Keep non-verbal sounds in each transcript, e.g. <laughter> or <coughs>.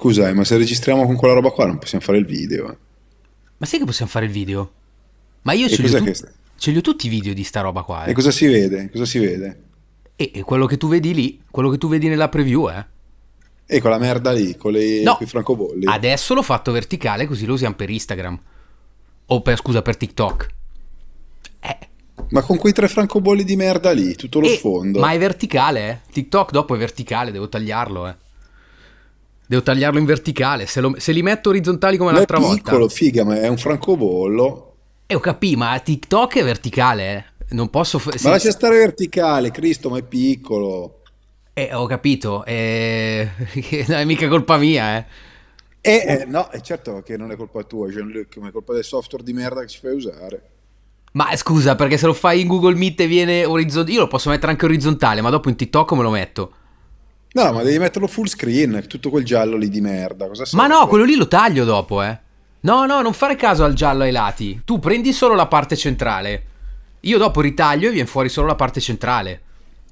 Scusa, eh, ma se registriamo con quella roba qua non possiamo fare il video. Eh. Ma sai che possiamo fare il video? Ma io ce li, tu- ce li, ho tutti i video di sta roba qua. Eh. E cosa si vede? Cosa si vede? E, e quello che tu vedi lì, quello che tu vedi nella preview, eh. E quella merda lì, con le no. francobolli. Adesso l'ho fatto verticale così lo usiamo per Instagram. O per, scusa, per TikTok. Eh. Ma con quei tre francobolli di merda lì, tutto lo e, sfondo. Ma è verticale, eh. TikTok dopo è verticale, devo tagliarlo, eh. Devo tagliarlo in verticale, se, lo, se li metto orizzontali come l'altra volta. È piccolo, volta. figa, ma è un francobollo. E eh, ho capito, ma TikTok è verticale, eh. non posso... F- ma sì, lascia stare verticale, Cristo, ma è piccolo. Eh, ho capito, eh... <laughs> non è mica colpa mia, eh. eh. Eh, no, è certo che non è colpa tua, Jean-Luc, ma è colpa del software di merda che ci fai usare. Ma scusa, perché se lo fai in Google Meet e viene orizzontale, io lo posso mettere anche orizzontale, ma dopo in TikTok come lo metto? No, ma devi metterlo full screen, tutto quel giallo lì di merda. Cosa ma no, quello lì lo taglio dopo, eh. No, no, non fare caso al giallo ai lati. Tu prendi solo la parte centrale. Io dopo ritaglio e viene fuori solo la parte centrale.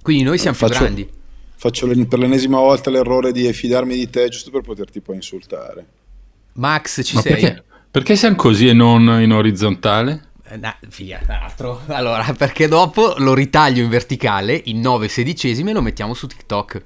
Quindi noi siamo faccio, più grandi. Faccio per l'ennesima volta l'errore di fidarmi di te giusto per poterti poi insultare. Max, ci ma sei? Perché, perché siamo così e non in orizzontale? Eh, no, via, altro. Allora, <laughs> perché dopo lo ritaglio in verticale, in 9 sedicesimi, e lo mettiamo su TikTok.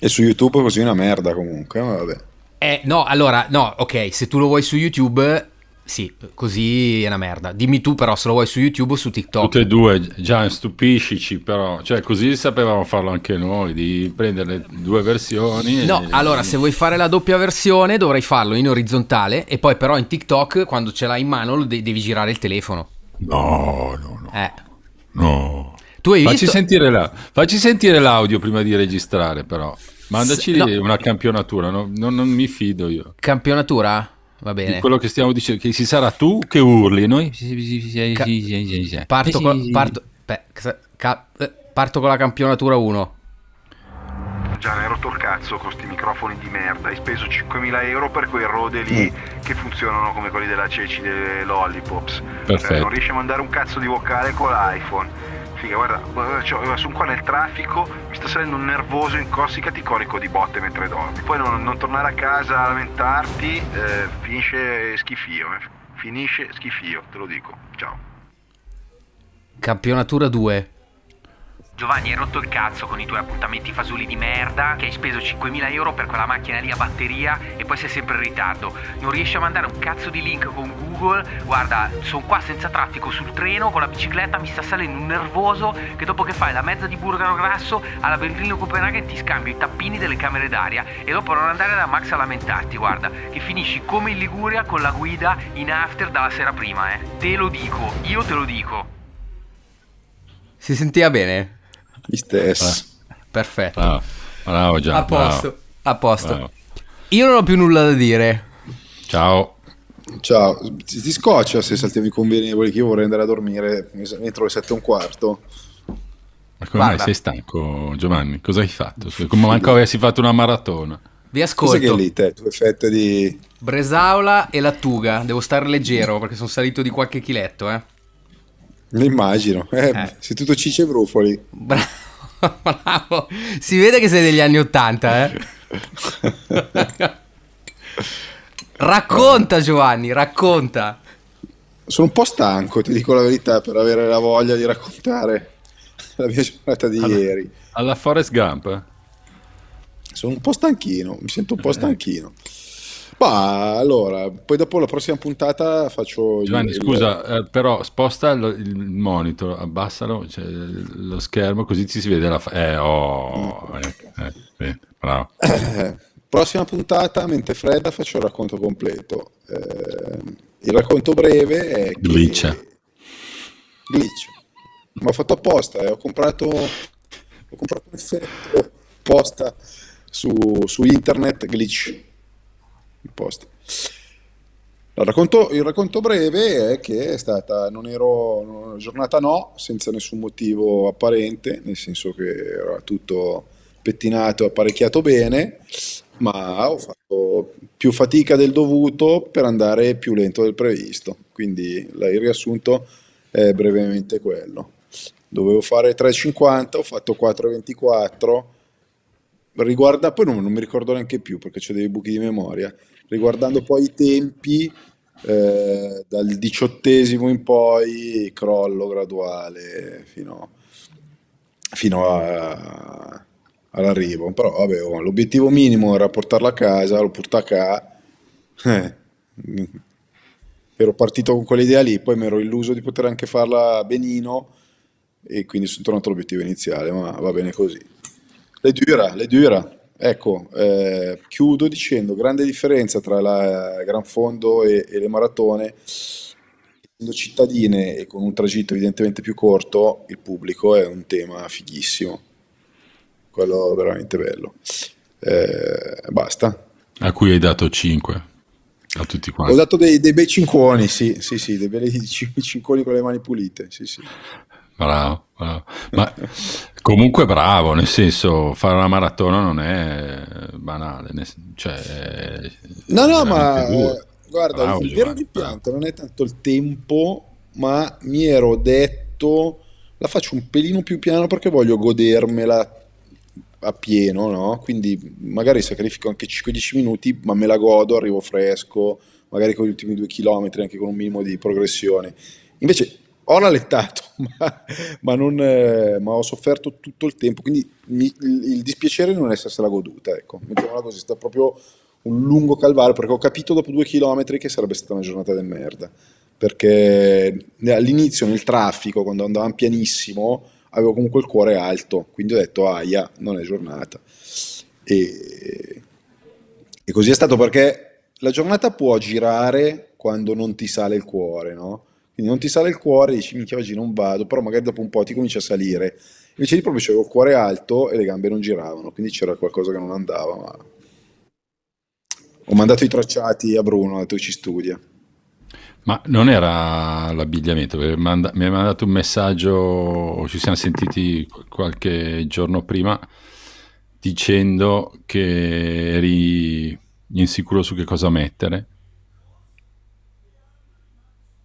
E su YouTube così è una merda comunque, ma vabbè. Eh, no, allora, no, ok, se tu lo vuoi su YouTube, sì, così è una merda. Dimmi tu però se lo vuoi su YouTube o su TikTok. Tutte e due, già stupiscici però. Cioè, così sapevamo farlo anche noi, di prendere due versioni. No, e... allora, se vuoi fare la doppia versione dovrai farlo in orizzontale e poi però in TikTok, quando ce l'hai in mano, de- devi girare il telefono. No, no, no. Eh. No. Tu hai facci visto... Sentire la... Facci sentire l'audio prima di registrare, però. Mandaci S- no. una campionatura, no? non, non, mi fido io. Campionatura? Va bene. Di quello che stiamo dicendo, che ci sarà tu che urli, noi... Ca- parto, con, parto, beh, ca- eh, parto con la campionatura 1. Già ne hai rotto il cazzo con questi microfoni di merda. Hai speso 5.000 euro per quei rode lì mm. che funzionano come quelli della Ceci delle Perfetto. Eh, non riesci a mandare un cazzo di vocale con l'iPhone Figa, guarda, cioè, sono qua nel traffico, mi sta salendo un nervoso in Corsica, ti corico di botte mentre dormi. Poi non, non tornare a casa a lamentarti, eh, finisce schifio, eh. finisce schifio, te lo dico. Ciao. Campionatura 2. Giovanni, hai rotto il cazzo con i tuoi appuntamenti fasuli di merda, che hai speso 5.000 euro per quella macchina lì a batteria e poi sei sempre in ritardo. Non riesci a mandare un cazzo di link con Google? Guarda, sono qua senza traffico sul treno, con la bicicletta mi sta salendo un nervoso che dopo che fai la mezza di burgaro grasso alla Berlino Copenaghen ti scambio i tappini delle camere d'aria e dopo non andare da Max a lamentarti, guarda, che finisci come in Liguria con la guida in after dalla sera prima, eh. Te lo dico, io te lo dico. Si sentiva bene? Gli stessi. Perfetto. Bravo, bravo Gian. A posto, bravo. a posto. Bravo. Io non ho più nulla da dire. Ciao. Ciao, ti scoccia se saltiamo i convenevoli che io vorrei andare a dormire entro le 7 e un quarto. Ma come mai sei stanco Giovanni? Cosa hai fatto? Come manco avessi fatto una maratona. Vi ascolto. Cosa che lì te, due fette di... Bresaola e Lattuga, devo stare leggero perché sono salito di qualche chiletto eh. Ne immagino, eh, eh. sei tutto cice e brufoli. Bravo, <laughs> bravo, si vede che sei degli anni Ottanta, eh? <laughs> racconta Giovanni, racconta. Sono un po' stanco, ti dico la verità, per avere la voglia di raccontare la mia giornata di alla, ieri. Alla Forest Gump? Sono un po' stanchino, mi sento un po' eh. stanchino. Eh. Ma allora, poi dopo la prossima puntata faccio... Giovanni, il, scusa, Eh, però sposta lo, il monitor, abbassalo, cioè, lo schermo, così ci si vede la... Fa- eh, oh, eh, eh, bravo. <coughs> prossima puntata, mente fredda, faccio il racconto completo. Eh, il racconto breve è... Che... Glitch. Glitch. Ma ho fatto apposta, eh, ho comprato... Ho comprato un effetto apposta su, su internet glitch Imposta. Il racconto, il racconto, breve è che è stata, non ero, giornata no, senza nessun motivo apparente, nel senso che era tutto pettinato, e apparecchiato bene, ma ho fatto più fatica del dovuto per andare più lento del previsto, quindi il riassunto è brevemente quello. Dovevo fare 3,50, ho fatto 4,24 riguarda, poi non, non, mi ricordo neanche più perché c'è dei buchi di memoria, riguardando poi i tempi, eh, dal diciottesimo in poi, crollo graduale fino, fino a, all'arrivo. Però vabbè, oh, l'obiettivo minimo era portarla a casa, l'ho portata a eh. Ero partito con quell'idea lì, poi mi ero illuso di poter anche farla benino e quindi sono tornato all'obiettivo iniziale, ma va bene così. Le dura, le dura. Ecco, eh, chiudo dicendo grande differenza tra la eh, Gran Fondo e, e le maratone. Essendo cittadine e con un tragitto evidentemente più corto, il pubblico è un tema fighissimo. Quello veramente bello. Eh, basta. A cui hai dato 5 a tutti quanti. Ho dato dei, dei bei cinquoni, sì, sì, sì, dei bei cinquoni con le mani pulite, sì, sì. Bravo. Ma comunque bravo, nel senso fare una maratona non è banale. Cioè, no, no, ma duro. Eh, guarda, bravo, il vero rimpianto non è tanto il tempo, ma mi ero detto la faccio un pelino più piano perché voglio godermela a pieno, no? Quindi magari sacrifico anche 5-10 minuti, ma me la godo, arrivo fresco, magari con gli ultimi due chilometri anche con un minimo di progressione. Invece ho analettato, <laughs> ma, ma, non, eh, ma ho sofferto tutto il tempo, quindi mi, il, il, dispiacere non essersela goduta, ecco, mettiamola così, stato proprio un lungo calvario, perché ho capito dopo due chilometri che sarebbe stata una giornata del merda, perché eh, all'inizio nel traffico, quando andavamo pianissimo, avevo comunque il cuore alto, quindi ho detto aia, non è giornata. E, e così è stato perché la giornata può girare quando non ti sale il cuore, no? Quindi non ti sale il cuore, dici minchia oggi non vado, però magari dopo un po' ti comincia a salire. Invece lì proprio c'avevo il cuore alto e le gambe non giravano, quindi c'era qualcosa che non andava. Ma... Ho mandato i tracciati a Bruno, ho detto ci studia. Ma non era l'abbigliamento, mi hai mandato un messaggio, ci siamo sentiti qualche giorno prima dicendo che eri insicuro su che cosa mettere.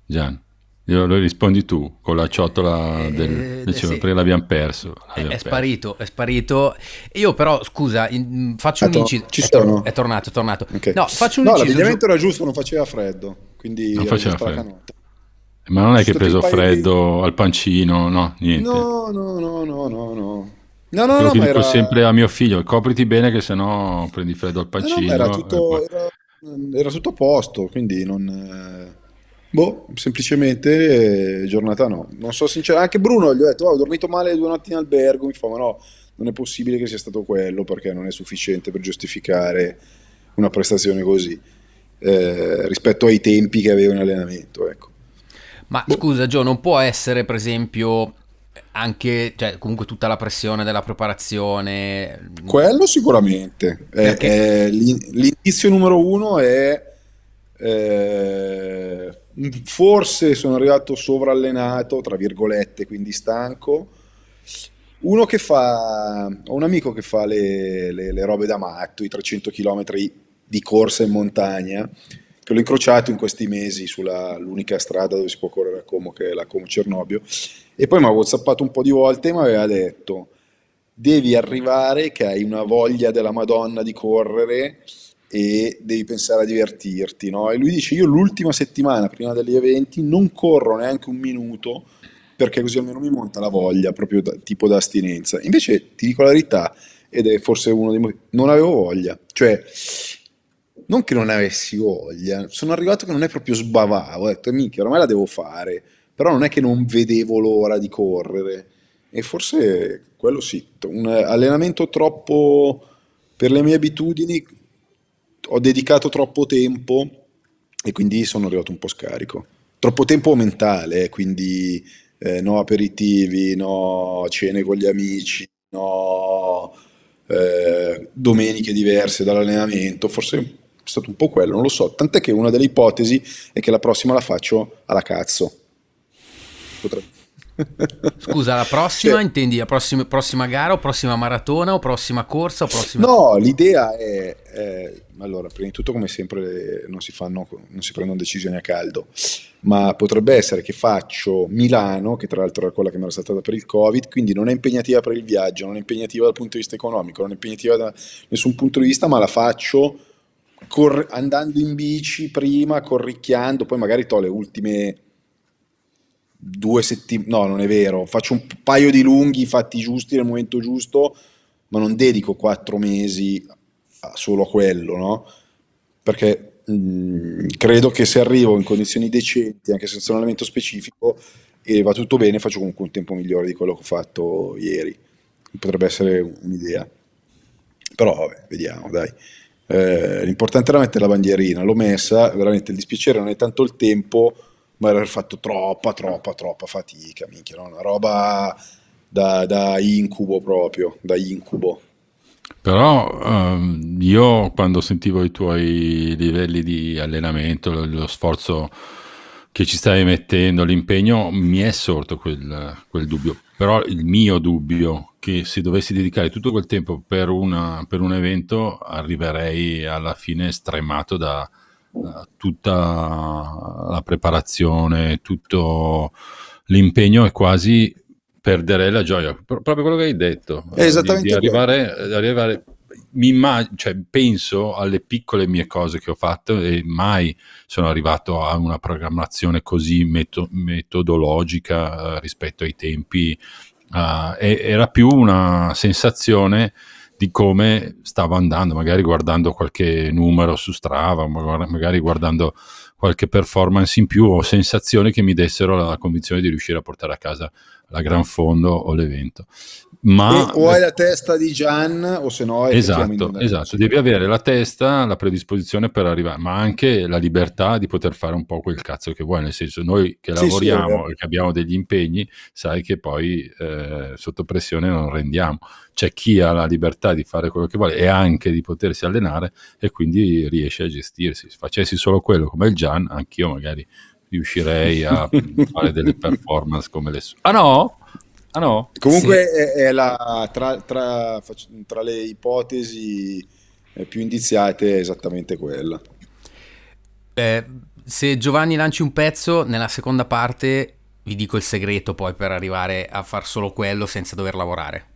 Gian. Glielo rispondi tu con la ciotola eh, del... Eh, sì. l'abbiamo perso. L'abbiamo è, è sparito, è sparito. Io però, scusa, mm, faccio Atto, un inciso. Ci sono. È tornato, è tornato. Okay. No, faccio un no, inciso. l'abbigliamento era giusto, non faceva freddo. Quindi non faceva freddo. Ma non è che ha preso freddo di... al pancino, no, niente. No, no, no, no, no, no. No, no, Quello no, che dico era... sempre a mio figlio, copriti bene che sennò prendi freddo al pancino. No, no, era, tutto, era, era tutto a posto, quindi non... Eh Boh, semplicemente eh, giornata no. Non so sincero, anche Bruno gli ho detto, oh, ho dormito male due notti in albergo, mi fa, ma no, non è possibile che sia stato quello perché non è sufficiente per giustificare una prestazione così eh, rispetto ai tempi che avevo in allenamento. Ecco. Ma boh. scusa Gio, non può essere per esempio anche cioè, comunque tutta la pressione della preparazione? Quello sicuramente. Eh, eh l'indizio numero uno è eh, forse sono arrivato sovrallenato, tra virgolette, quindi stanco. Uno che fa, ho un amico che fa le, le, le robe da matto, i 300 km di corsa in montagna, che l'ho incrociato in questi mesi sull'unica strada dove si può correre a Como, che è la Como Cernobio, e poi mi ha whatsappato un po' di volte e mi aveva detto, devi arrivare che hai una voglia della Madonna di correre, e devi pensare a divertirti. No? E lui dice: Io l'ultima settimana prima degli eventi non corro neanche un minuto perché così almeno mi monta la voglia, proprio da, tipo da astinenza. Invece ti dico la verità, ed è forse uno dei motivi, non avevo voglia. Cioè, non che non avessi voglia, sono arrivato che non è proprio sbavavo, ho detto, minchia, ormai la devo fare, però non è che non vedevo l'ora di correre. E forse quello sì, un allenamento troppo per le mie abitudini ho dedicato troppo tempo e quindi sono arrivato un po' scarico. Troppo tempo mentale, eh, quindi eh, no aperitivi, no cene con gli amici, no eh, domeniche diverse dall'allenamento, forse è stato un po' quello, non lo so. Tant'è che una delle ipotesi è che la prossima la faccio alla cazzo. Potrebbe Scusa, la prossima cioè, intendi la prossima, prossima, gara o prossima maratona o prossima corsa? O prossima... No, l'idea è, è, allora, prima di tutto, come sempre, non si, fanno, non si prendono decisioni a caldo, ma potrebbe essere che faccio Milano, che tra l'altro era quella che mi era saltata per il Covid, quindi non è impegnativa per il viaggio, non è impegnativa dal punto di vista economico, non è impegnativa da nessun punto di vista, ma la faccio cor- andando in bici prima, corricchiando, poi magari to le ultime due settimane, no non è vero, faccio un paio di lunghi fatti giusti nel momento giusto, ma non dedico quattro mesi solo a quello, no? Perché mh, mm, credo che se arrivo in condizioni decenti, anche senza un allenamento specifico, e va tutto bene, faccio comunque un tempo migliore di quello che ho fatto ieri. Potrebbe essere un'idea. Però vabbè, vediamo, dai. Eh, l'importante era mettere la bandierina, l'ho messa, veramente il dispiacere non è tanto il tempo, ma aver fatto troppa, troppa, troppa fatica, minchia, no? una roba da, da, incubo proprio, da incubo. Però um, io quando sentivo i tuoi livelli di allenamento, lo sforzo che ci stai mettendo, l'impegno, mi è sorto quel, quel, dubbio. Però il mio dubbio che se dovessi dedicare tutto quel tempo per, una, per un evento arriverei alla fine stremato da, eh, tutta la preparazione, tutto l'impegno è quasi perdere la gioia. Pro- proprio quello che hai detto. Eh, esattamente. Di, di arrivare, arrivare immag- cioè, penso alle piccole mie cose che ho fatto e mai sono arrivato a una programmazione così meto- metodologica eh, rispetto ai tempi. Uh, e- era più una sensazione di come stavo andando, magari guardando qualche numero su Strava, magari guardando qualche performance in più o sensazioni che mi dessero la convinzione di riuscire a portare a casa la gran fondo o l'evento. Ma... E o hai la testa di Gian o se no è esatto, esatto, devi avere la testa, la predisposizione per arrivare, ma anche la libertà di poter fare un po' quel cazzo che vuoi, nel senso noi che sì, lavoriamo sì, e che abbiamo degli impegni, sai che poi eh, sotto pressione non rendiamo. C'è chi ha la libertà di fare quello che vuole e anche di potersi allenare e quindi riesce a gestirsi. Se facessi solo quello come il Gian, anch'io magari riuscirei a <laughs> fare delle performance come le sue. Ah no? Ah no? Comunque sì. è, è la, tra, tra, tra le ipotesi eh, più indiziate è esattamente quella. Eh, se Giovanni lanci un pezzo, nella seconda parte vi dico il segreto poi per arrivare a far solo quello senza dover lavorare.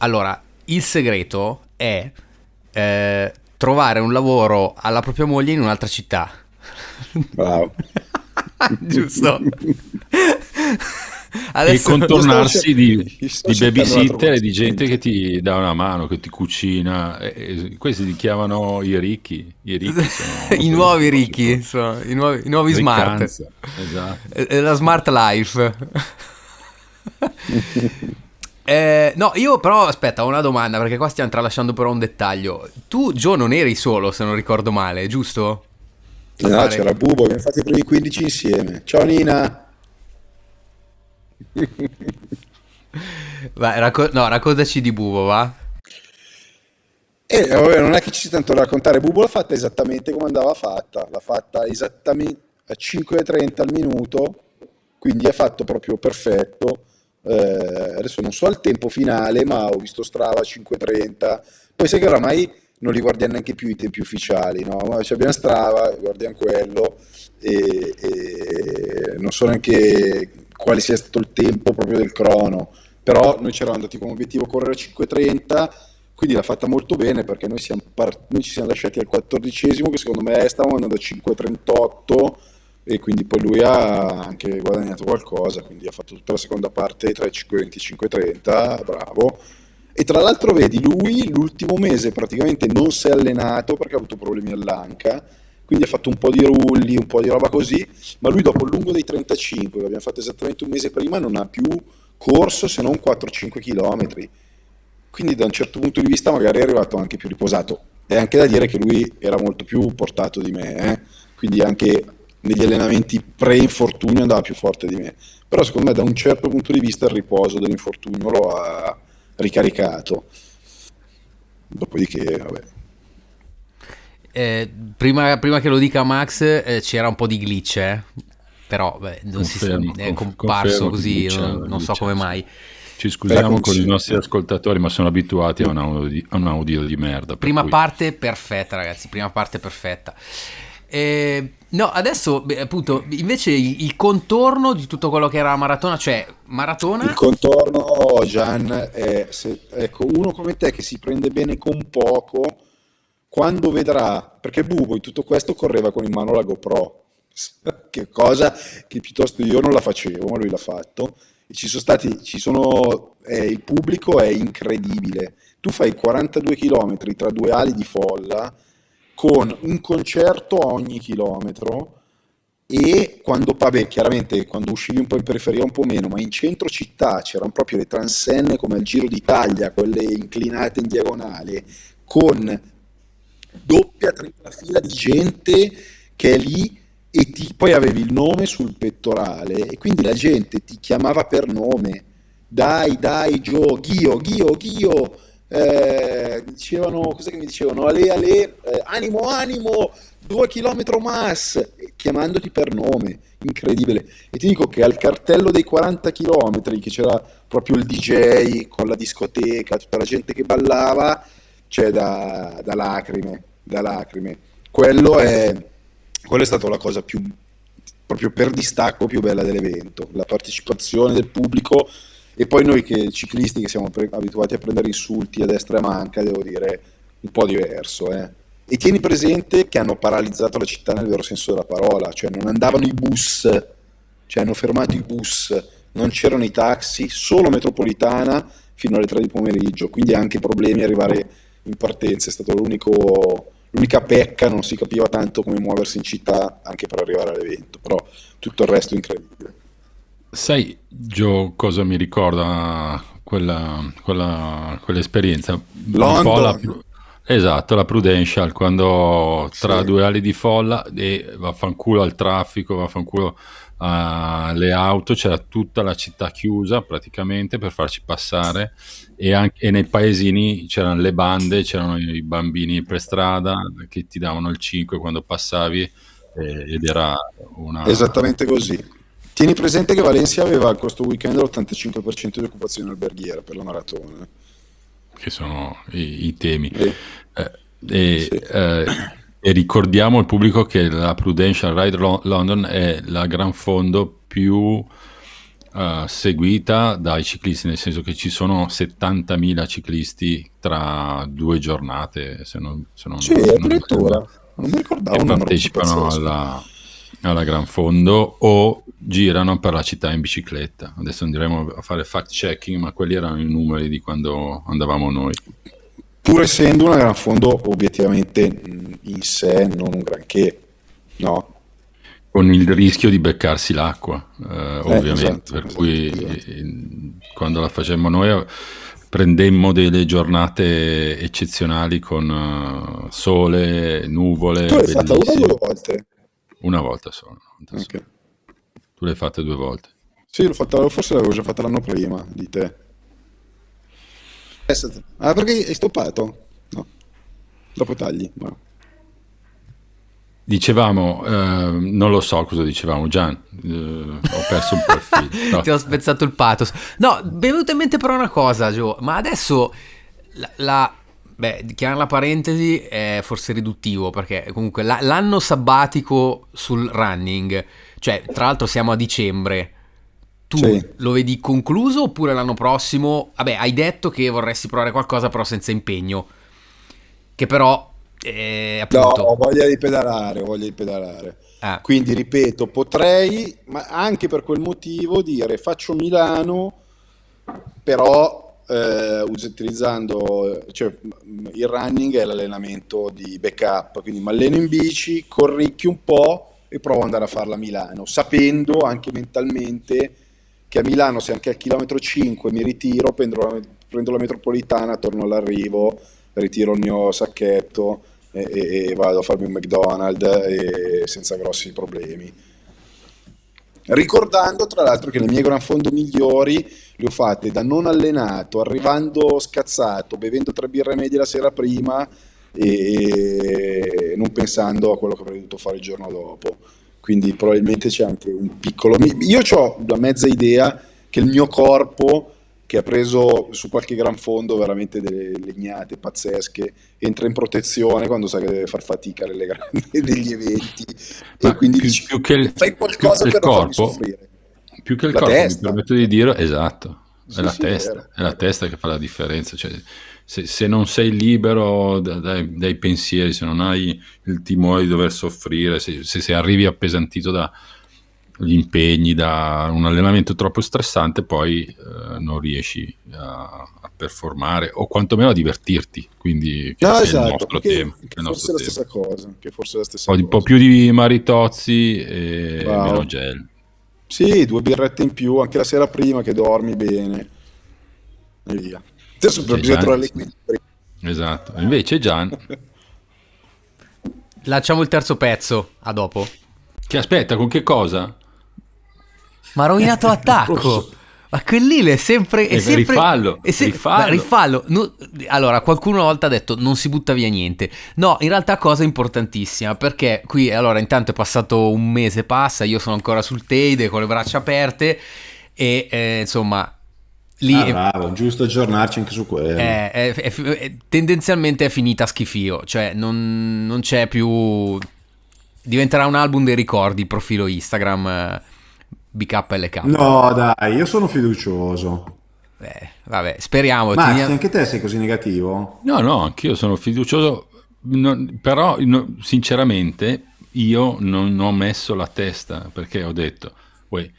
Allora, il segreto è eh, trovare un lavoro alla propria moglie in un'altra città. Wow. <laughs> Giusto. Adesso, e contornarsi di, di babysitter e di gente che ti dà una mano, che ti cucina. E, eh, e eh, questi li chiamano i ricchi. I, ricchi sono, <laughs> I nuovi ricchi, sono, i nuovi, i nuovi smart. Esatto. E, eh, la smart life. <laughs> Eh, no, io però aspetta, ho una domanda perché qua stiamo tralasciando però un dettaglio. Tu, Gio, non eri solo, se non ricordo male, giusto? No, fare... c'era Bubo, abbiamo fatto i primi 15 insieme. Ciao Nina! <laughs> Vai, racco- no, raccontaci di Bubo, va? Eh, vabbè, non è che ci sia tanto da raccontare, Bubo l'ha fatta esattamente come andava fatta, l'ha fatta esattamente a 5.30 al minuto, quindi è fatto proprio perfetto eh, adesso non so al tempo finale, ma ho visto Strava 5.30, poi sai che oramai non li guardiamo neanche più i tempi ufficiali, no? Ma abbiamo Strava, guardiamo quello e, e, non so neanche quale sia stato il tempo proprio del crono, però noi ci eravamo andati come obiettivo a correre a 5.30, quindi l'ha fatta molto bene perché noi, siamo part- noi ci siamo lasciati al quattordicesimo che secondo me stavamo andando a 5.38 e quindi poi lui ha anche guadagnato qualcosa, quindi ha fatto tutta la seconda parte tra i 5.25-30, bravo. E tra l'altro vedi, lui l'ultimo mese praticamente non si è allenato perché ha avuto problemi all'anca, quindi ha fatto un po' di rulli, un po' di roba così, ma lui dopo il lungo dei 35, che abbiamo fatto esattamente un mese prima, non ha più corso se non 4-5 km. Quindi da un certo punto di vista magari è arrivato anche più riposato. È anche da dire che lui era molto più portato di me, eh? quindi anche negli allenamenti pre-infortunio andava più forte di me. Però secondo me da un certo punto di vista il riposo dell'infortunio lo ha ricaricato. Dopodiché, vabbè. Eh, prima, prima, che lo dica Max eh, c'era un po' di glitch, eh? però beh, non confermo, si, è comparso così, eh, non, non so come mai. Ci scusiamo con i nostri ascoltatori, ma sono abituati a un audio, a un audio di merda. Prima cui... parte perfetta, ragazzi. Prima parte perfetta. E eh, No, adesso beh, appunto invece il, il, contorno di tutto quello che era la maratona, cioè maratona. Il contorno, Gian, è se, ecco, uno come te che si prende bene con poco, quando vedrà, perché Bubo in tutto questo correva con in mano la GoPro, <laughs> che cosa che piuttosto io non la facevo, ma lui l'ha fatto. ci sono stati, ci sono, eh, il pubblico è incredibile. Tu fai 42 km tra due ali di folla con un concerto a ogni chilometro e quando, vabbè, chiaramente quando uscivi un po' in periferia un po' meno, ma in centro città c'erano proprio le transenne come al Giro d'Italia, quelle inclinate in diagonale, con doppia, tripla fila di gente che è lì e ti, poi avevi il nome sul pettorale e quindi la gente ti chiamava per nome, dai, dai, Gio, Ghio, Ghio, Ghio, eh, dicevano, cos'è che mi dicevano? Ale, ale, eh, animo, animo, due chilometri mass, chiamandoti per nome, incredibile. E ti dico che al cartello dei 40 chilometri, che c'era proprio il DJ con la discoteca, tutta la gente che ballava, c'è da, da lacrime, da lacrime. Quello è, quello è stata la cosa più, proprio per distacco, più bella dell'evento, la partecipazione del pubblico e poi noi che ciclisti che siamo pre- abituati a prendere insulti a destra e manca, devo dire, un po' diverso. Eh. E tieni presente che hanno paralizzato la città nel vero senso della parola, cioè non andavano i bus, cioè hanno fermato i bus, non c'erano i taxi, solo metropolitana fino alle 3 di pomeriggio, quindi anche problemi arrivare in partenza, è stata l'unica pecca, non si capiva tanto come muoversi in città anche per arrivare all'evento, però tutto il resto è incredibile. Sai, Gio, cosa mi ricorda quella, quella, quell'esperienza? La, esatto, la Prudential, quando tra sì. due ali di folla e vaffanculo al traffico, vaffanculo alle auto, c'era tutta la città chiusa praticamente per farci passare e, anche, e nei paesini c'erano le bande, c'erano i bambini per strada che ti davano il 5 quando passavi eh, ed era una... Esattamente così. Tieni presente che Valencia aveva questo weekend l'85% di occupazione alberghiera per la maratona. Che sono i, i temi. E, eh, e, sì. eh, e, ricordiamo al pubblico che la Prudential Ride London è la gran fondo più Uh, seguita dai ciclisti, nel senso che ci sono 70.000 ciclisti tra due giornate, se non, se non, sì, non, addirittura. Non mi ricordavo. Che partecipano alla, alla Gran Fondo o girano per la città in bicicletta. Adesso andremo a fare fact checking, ma quelli erano i numeri di quando andavamo noi. Pur essendo una Gran Fondo obiettivamente mm, in sé non un granché, no? Con il rischio di beccarsi l'acqua, eh, eh, ovviamente, esatto, per esatto, cui esatto. Eh, quando la facemmo noi eh, prendemmo delle giornate eccezionali con eh, sole, nuvole. Tu l'hai fatta una o due volte? Una volta solo. Una volta okay. solo. Tu l'hai fatta due volte. Sì, l'ho fatta, forse l'avevo già fatta l'anno prima di te. Ah, perché hai stoppato? No. Dopo tagli. Ma... Dicevamo, eh, non lo so cosa dicevamo, Gian, eh, ho perso un po' il filo. No. <laughs> Ti ho spezzato il pathos. No, mi è venuta in mente però una cosa, Gio, ma adesso la, Beh, chiamare la parentesi è forse riduttivo perché comunque l'anno sabbatico sul running, cioè tra l'altro siamo a dicembre, tu sì. lo vedi concluso oppure l'anno prossimo? Vabbè, hai detto che vorresti provare qualcosa però senza impegno, che però eh, appunto... No, ho voglia di pedalare, ho voglia di pedalare. Ah. Quindi ripeto, potrei, ma anche per quel motivo, dire faccio Milano, però eh, utilizzando cioè, il running è l'allenamento di backup, quindi mi alleno in bici, corricchio un po' e provo ad andare a farla a Milano, sapendo anche mentalmente che a Milano se anche al chilometro 5 mi ritiro, prendo la, prendo la metropolitana, torno all'arrivo, ritiro il mio sacchetto e, e, e vado a farmi un McDonald's senza grossi problemi Ricordando tra l'altro che le mie gran fondo migliori le ho fatte da non allenato, arrivando scazzato, bevendo tre birre medie la sera prima e non pensando a quello che avrei dovuto fare il giorno dopo. Quindi probabilmente c'è anche un piccolo... Io ho la mezza idea che il mio corpo che ha preso su qualche gran fondo veramente delle legnate pazzesche, entra in protezione quando sa che deve far fatica nelle <laughs> grandi degli eventi Ma e quindi più, dice, più che il, fai qualcosa per il corpo, soffrire. Più che il la corpo, testa. mi permetto di dire, esatto, è sì, la sì, testa, è, è la testa che fa la differenza, cioè, se, se, non sei libero dai, dai, pensieri, se non hai il timore di dover soffrire, se, se, se arrivi appesantito da, gli impegni da un allenamento troppo stressante poi eh, non riesci a, a, performare o quantomeno a divertirti quindi che no, ah, esatto, il nostro che, tema, che, forse tema. Cosa, che, forse è la stessa un cosa un po' più di maritozzi e wow. meno gel sì, due birrette in più anche la sera prima che dormi bene e via adesso Gian, bisogna trovare l'equilibrio esatto, invece Gian lanciamo il terzo pezzo a dopo che aspetta, con che cosa? Ma ha rovinato <laughs> l'attacco. Ma quell'ile è sempre... È eh, sempre rifallo, è se- rifallo. rifallo. No, allora, qualcuno una volta ha detto non si butta via niente. No, in realtà cosa importantissima, perché qui, allora, intanto è passato un mese passa, io sono ancora sul Teide con le braccia aperte e, eh, insomma... Lì ah, è, bravo, giusto aggiornarci anche su quello. Eh, è, è, tendenzialmente è finita schifio, cioè non, non c'è più... Diventerà un album dei ricordi profilo Instagram eh, BKLK. No, dai, io sono fiducioso. Beh, vabbè, speriamo. Ma anche te sei così negativo? No, no, anch'io sono fiducioso, no, però no, sinceramente io non ho messo la testa perché ho detto, uè,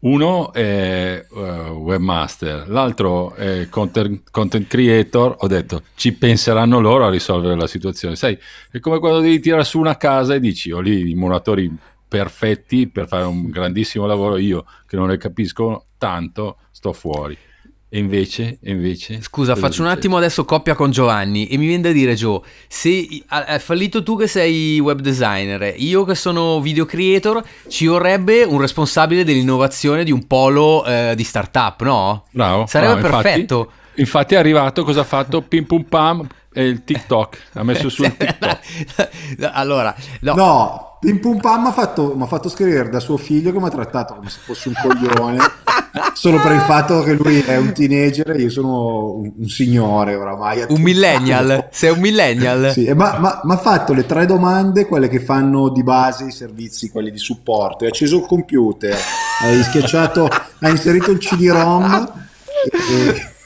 uno è uh, webmaster, l'altro è content, content, creator. Ho detto ci penseranno loro a risolvere la situazione. Sai, è come quando devi tirare su una casa e dici: Ho oh, lì i muratori perfetti per fare un grandissimo lavoro, io che non ne capisco tanto sto fuori. E invece, e invece... Scusa, faccio un attimo adesso coppia con Giovanni e mi viene da dire Gio, se hai fallito tu che sei web designer, io che sono video creator, ci vorrebbe un responsabile dell'innovazione di un polo eh, di startup, no? Bravo. Sarebbe bravo, perfetto. Infatti... Infatti è arrivato, cosa ha fatto? Pim pum pam e il TikTok. Ha messo sul <laughs> TikTok. allora, no. no. Pim Pum Pam mi ha fatto, fatto scrivere da suo figlio che mi ha trattato come se fosse un coglione solo per il fatto che lui è un teenager e io sono un, un signore oramai. Un millennial, sei un millennial. sì, ma mi ha fatto le tre domande, quelle che fanno di base i servizi, quelli di supporto. Hai acceso il computer, hai schiacciato, hai inserito il CD-ROM.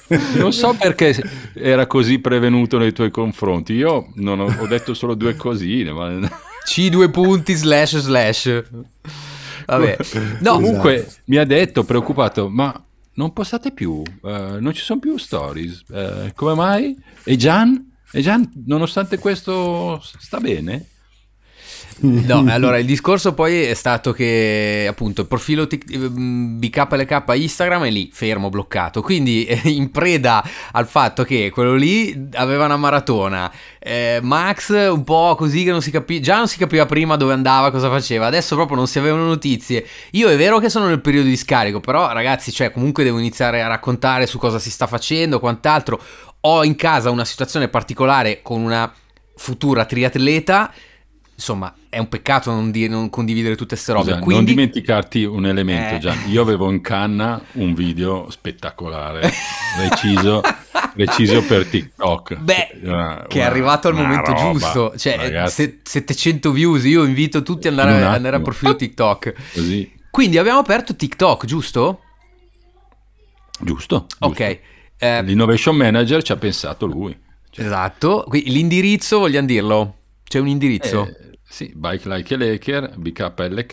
E, non so perché era così prevenuto nei tuoi confronti. Io non ho, ho detto solo due cosine, ma c 2 punti slash slash. Vabbè. No, esatto. comunque mi ha detto preoccupato, ma non postate più, eh, non ci sono più stories. Eh, come mai? E Gian? E Gian, nonostante questo, sta bene? No, <laughs> allora il discorso poi è stato che appunto il profilo tic- eh, mm, BKLK Instagram è lì fermo, bloccato, quindi <laughs> eh, in preda al fatto che quello lì aveva una maratona, eh, Max un po' così che non si capiva, già non si capiva prima dove andava, cosa faceva, adesso proprio non si avevano notizie. Io è vero che sono nel periodo di scarico, però ragazzi, cioè comunque devo iniziare a raccontare su cosa si sta facendo, quant'altro. Ho in casa una situazione particolare con una futura triatleta insomma, è un peccato non, di, non condividere tutte queste robe. Scusa, quindi... Non dimenticarti un elemento, eh. Gian. Io avevo in canna un video spettacolare, <laughs> reciso, reciso per TikTok. Beh, una, che è arrivato al momento roba, giusto. Cioè, ragazzi. 700 views, io invito tutti ad andare, andare a profilo TikTok. Così. Quindi abbiamo aperto TikTok, giusto? Giusto. giusto. Ok. Eh, L'innovation manager ci ha pensato lui. Cioè. Esatto, l'indirizzo vogliamo dirlo? C'è un indirizzo? Eh, sì, Bike Like Laker, BKLK,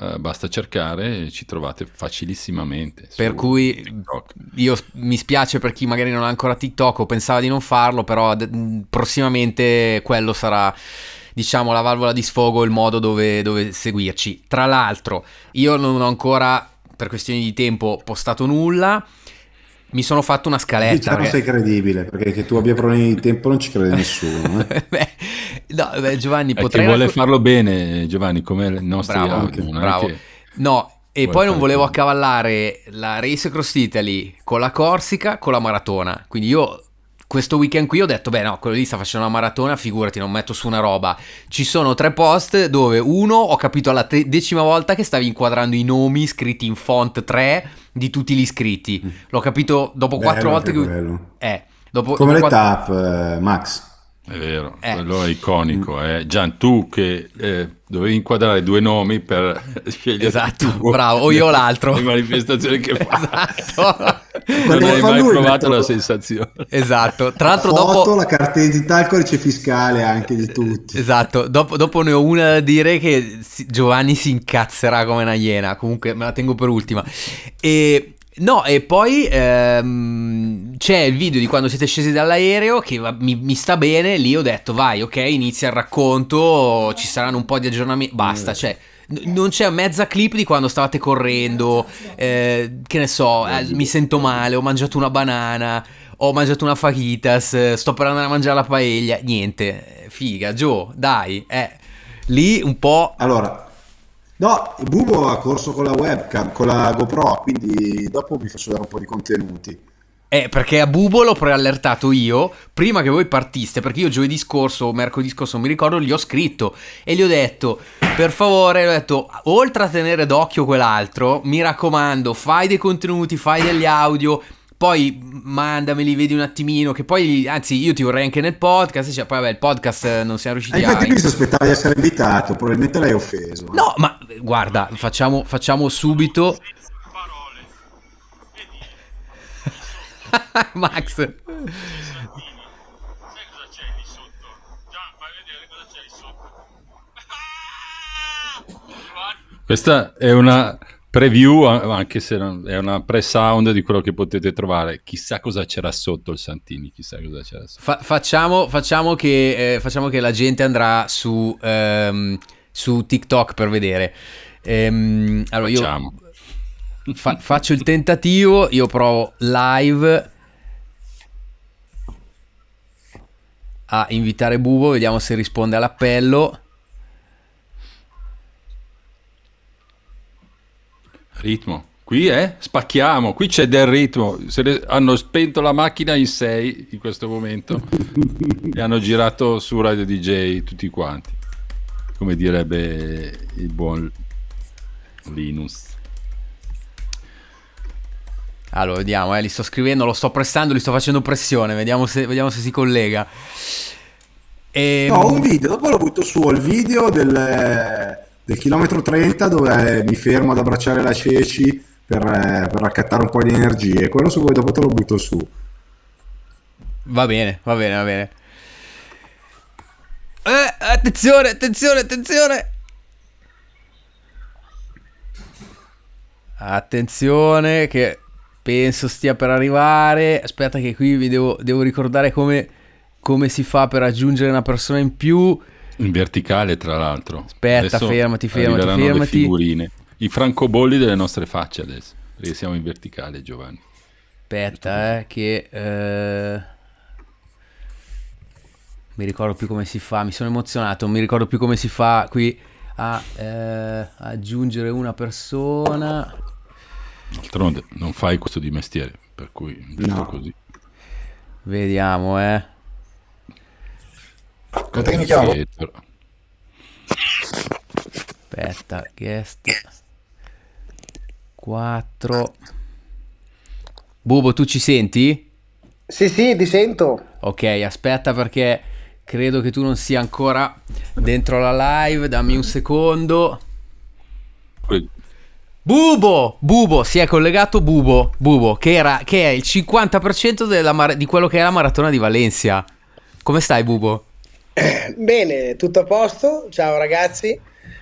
eh, basta cercare e ci trovate facilissimamente. Per cui TikTok. io mi spiace per chi magari non ha ancora TikTok o pensava di non farlo, però d- mm, prossimamente quello sarà diciamo la valvola di sfogo, il modo dove, dove seguirci. Tra l'altro io non ho ancora per questioni di tempo postato nulla mi sono fatto una scaletta. Diciamo perché... sei credibile, perché che tu abbia problemi di tempo non ci crede nessuno. Eh? <laughs> beh, no, beh, Giovanni, eh potrei... vuole farlo bene, Giovanni, come il nostro... Bravo, anche, bravo. Che... No, e poi non volevo accavallare la Race Cross Italy con la Corsica, con la maratona. Quindi io questo weekend qui ho detto, beh no, quello lì sta facendo una maratona, figurati, non metto su una roba. Ci sono tre post dove uno, ho capito alla decima volta che stavi inquadrando i nomi scritti in font 3 di tutti gli iscritti. Mm. L'ho capito dopo quattro volte che... Bello. Eh, dopo, Come dopo le quattro... tap, eh, Max. È vero, eh. quello è iconico. Eh. Gian, tu che eh, dovevi inquadrare due nomi per <laughs> scegliere esatto, tuo, bravo, o io o l'altro. Le manifestazioni che <laughs> fa. Esatto. non hai mai lui, provato la sensazione. Esatto, tra l'altro la foto, dopo... la carta d'identità, il codice fiscale anche di tutti. Esatto, dopo, dopo, ne ho una da dire che Giovanni si incazzerà come una iena, comunque me la tengo per ultima. E No, e poi ehm, c'è il video di quando siete scesi dall'aereo che va, mi, mi, sta bene, lì ho detto vai, ok, inizia il racconto, ci saranno un po' di aggiornamenti, basta, mm. cioè non c'è mezza clip di quando stavate correndo, eh, che ne so, eh, mm. mi sento male, ho mangiato una banana, ho mangiato una fajitas, sto per andare a mangiare la paella, niente, figa, Gio, dai, eh, lì un po'... Allora, No, Bubo ha corso con la webcam, con la GoPro, quindi dopo vi faccio dare un po' di contenuti. Eh, perché a Bubo l'ho preallertato io prima che voi partiste, perché io giovedì scorso o mercoledì scorso, non mi ricordo, gli ho scritto e gli ho detto, per favore, ho detto, oltre a tenere d'occhio quell'altro, mi raccomando, fai dei contenuti, fai degli audio, poi mandameli, vedi un attimino, che poi, anzi, io ti vorrei anche nel podcast, cioè, poi vabbè, il podcast eh, non siamo riusciti eh, a... Infatti mi sospettavo di essere invitato, probabilmente l'hai offeso. No, ma guarda, facciamo, facciamo subito... <laughs> Max... sai cosa cosa c'è c'è lì lì sotto? sotto. Già, fai vedere Questa è una preview, anche se è una pre-sound di quello che potete trovare. Chissà cosa c'era sotto il Santini, chissà cosa c'era sotto. Fa- facciamo, facciamo, che, eh, facciamo, che, la gente andrà su, ehm, su TikTok per vedere. Ehm, allora facciamo. io fa- faccio il tentativo, io provo live a invitare Bubo, vediamo se risponde all'appello. Ritmo. Qui è, eh, spacchiamo, qui c'è del ritmo. Le, hanno spento la macchina in 6 in questo momento <laughs> e hanno girato su Radio DJ tutti quanti, come direbbe il buon Linus. Allora, vediamo, eh, li sto scrivendo, lo sto pressando, li sto facendo pressione, vediamo se, vediamo se si collega. E... No, un ehm, video, dopo lo butto su, il video del del chilometro 30 dove mi fermo ad abbracciare la ceci per, eh, per raccattare un po' di energie. Quello su cui dopo te lo butto su. Va bene, va bene, va bene. Eh, attenzione, attenzione, attenzione. Attenzione che penso stia per arrivare. Aspetta che qui vi devo, devo ricordare come, come si fa per aggiungere una persona in più. In verticale, tra l'altro. Aspetta, adesso fermati, fermati, fermati. Le figurine. I francobolli delle nostre facce adesso, perché siamo in verticale, Giovanni. Aspetta, eh, che... Eh... Mi ricordo più come si fa, mi sono emozionato, non mi ricordo più come si fa qui a eh, aggiungere una persona. D'altronde non fai questo di mestiere, per cui giusto no. così. Vediamo, eh. Aspetta che mi chiamo? Aspetta, guest 4 Bubo, tu ci senti? Sì, sì, ti sento. Ok, aspetta perché credo che tu non sia ancora dentro la live, dammi un secondo. Bubo, Bubo, si è collegato Bubo, Bubo, che, era, che è il 50% della, di quello che è la maratona di Valencia. Come stai, Bubo? <coughs> Bene, tutto a posto. Ciao ragazzi,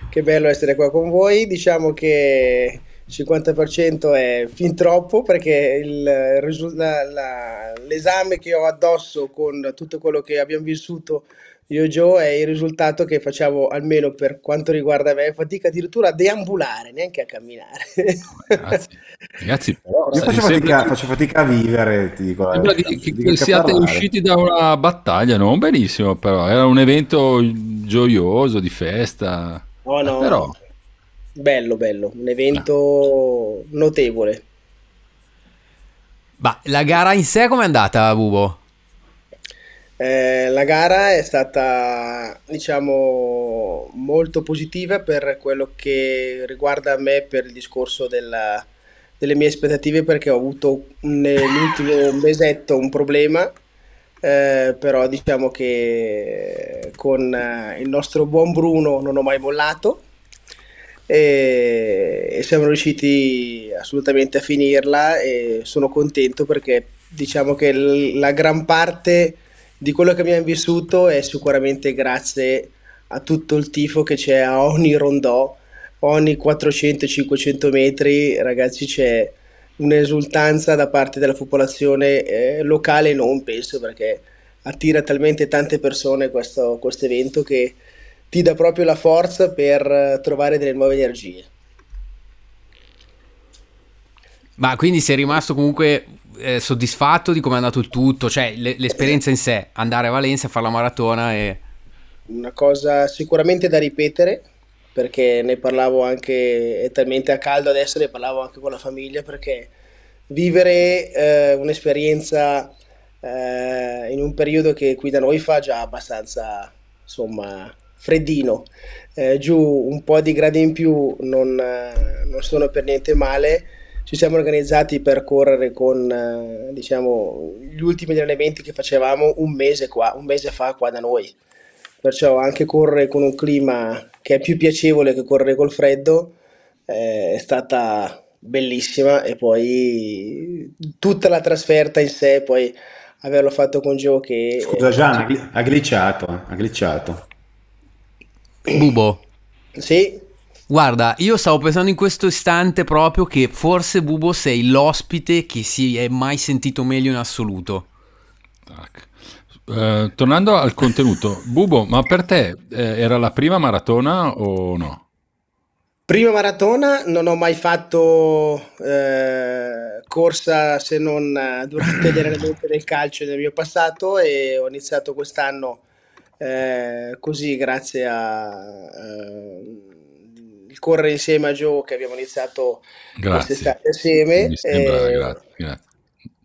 che bello essere qua con voi. Diciamo che il 50% è fin troppo perché il, la, la, l'esame che ho addosso con tutto quello che abbiamo vissuto Yo-Yo è il risultato che facevo, almeno per quanto riguarda me, fatica addirittura a deambulare, neanche a camminare. Ragazzi, ragazzi <laughs> però, io faccio fatica, sembra... faccio fatica, a vivere, ti dico. Sembra eh, che, che, che siate parlare. usciti da una battaglia, non benissimo, però era un evento gioioso, di festa. No, no. Però... Bello, bello, un evento ah. notevole. Ma la gara in sé com'è andata, Bubo? Eh, la gara è stata, diciamo, molto positiva per quello che riguarda me, per il discorso della, delle mie aspettative, perché ho avuto nell'ultimo mesetto un problema. Eh, però diciamo che con eh, il nostro buon Bruno non ho mai mollato e, e siamo riusciti assolutamente a finirla e sono contento perché diciamo che l- la gran parte di quello che abbiamo vissuto è sicuramente grazie a tutto il tifo che c'è a ogni rondò, ogni 400-500 metri, ragazzi, c'è un'esultanza da parte della popolazione eh, locale, non penso, perché attira talmente tante persone questo, questo evento che ti dà proprio la forza per eh, trovare delle nuove energie. Ma quindi sei rimasto comunque eh, soddisfatto di come è andato il tutto, cioè le, l'esperienza in sé, andare a Valencia, a fare la maratona e... Una cosa sicuramente da ripetere, perché ne parlavo anche, è talmente a caldo adesso, ne parlavo anche con la famiglia, perché vivere eh, un'esperienza eh, in un periodo che qui da noi fa già abbastanza, insomma, freddino, eh, giù un po' di gradi in più non, eh, non sono per niente male, ci siamo organizzati per correre con eh, diciamo, gli ultimi allenamenti che facevamo un mese, qua, un mese fa qua da noi. Perciò anche correre con un clima che è più piacevole che correre col freddo eh, è stata bellissima e poi tutta la trasferta in sé, poi averlo fatto con Gio che... Scusa Gian, ha glitchato, ha glitchato. Bubo. Sì? Guarda, io stavo pensando in questo istante proprio che forse Bubo sei l'ospite che si è mai sentito meglio in assoluto. Eh, tornando al contenuto, Bubo, ma per te eh, era la prima maratona o no? Prima maratona, non ho mai fatto eh, corsa se non eh, durante gli allenamenti del calcio nel mio passato e ho iniziato quest'anno eh, così grazie a eh, correre insieme a Joe che abbiamo iniziato quest'estate insieme. sembra, e... Grazie, grazie.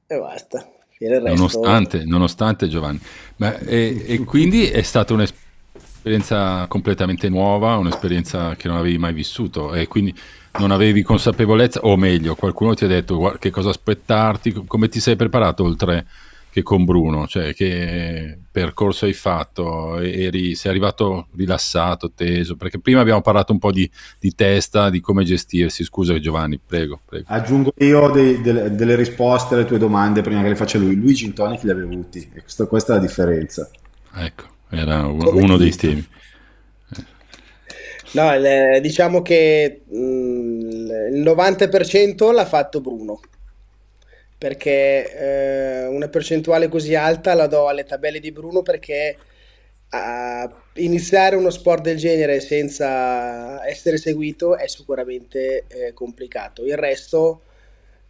e basta. E nonostante, nonostante, Giovanni. Ma, e, e quindi è stata un'esperienza completamente nuova, un'esperienza che non avevi mai vissuto e quindi non avevi consapevolezza, o meglio, qualcuno ti ha detto che cosa aspettarti, come ti sei preparato oltre a che con Bruno, cioè che percorso hai fatto, eri, sei arrivato rilassato, teso, perché prima abbiamo parlato un po' di, di testa, di come gestirsi, scusa Giovanni, prego. prego. Aggiungo io dei, delle, delle, risposte alle tue domande prima che le faccia lui, Luigi Gintonic li aveva avuti, e questo, questa è la differenza. Ecco, era uno, uno dei temi. No, le, diciamo che mh, mm, il 90% l'ha fatto Bruno perché eh, una percentuale così alta la do alle tabelle di Bruno perché eh, iniziare uno sport del genere senza essere seguito è sicuramente eh, complicato. Il resto,